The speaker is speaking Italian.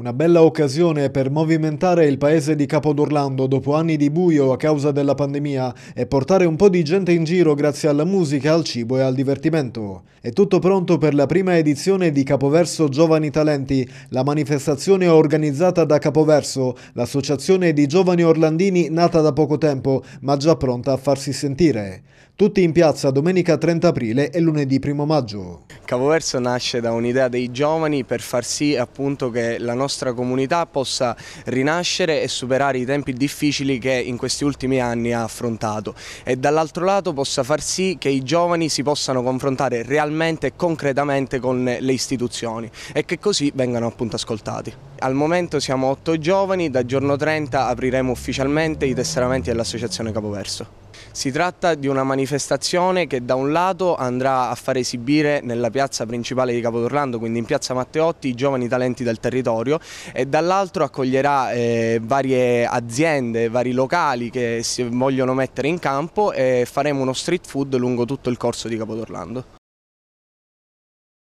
Una bella occasione per movimentare il paese di Capodorlando dopo anni di buio a causa della pandemia e portare un po' di gente in giro grazie alla musica, al cibo e al divertimento. È tutto pronto per la prima edizione di Capoverso Giovani Talenti, la manifestazione organizzata da Capoverso, l'associazione di giovani orlandini nata da poco tempo ma già pronta a farsi sentire. Tutti in piazza domenica 30 aprile e lunedì 1 maggio. Cavoverso nasce da un'idea dei giovani per far sì appunto che la nostra comunità possa rinascere e superare i tempi difficili che in questi ultimi anni ha affrontato e dall'altro lato possa far sì che i giovani si possano confrontare realmente e concretamente con le istituzioni e che così vengano appunto ascoltati. Al momento siamo otto giovani, da giorno 30 apriremo ufficialmente i tesseramenti dell'Associazione Capoverso. Si tratta di una manifestazione che da un lato andrà a far esibire nella piazza principale di Capodorlando, quindi in piazza Matteotti, i giovani talenti del territorio e dall'altro accoglierà eh, varie aziende, vari locali che si vogliono mettere in campo e faremo uno street food lungo tutto il corso di Capodorlando.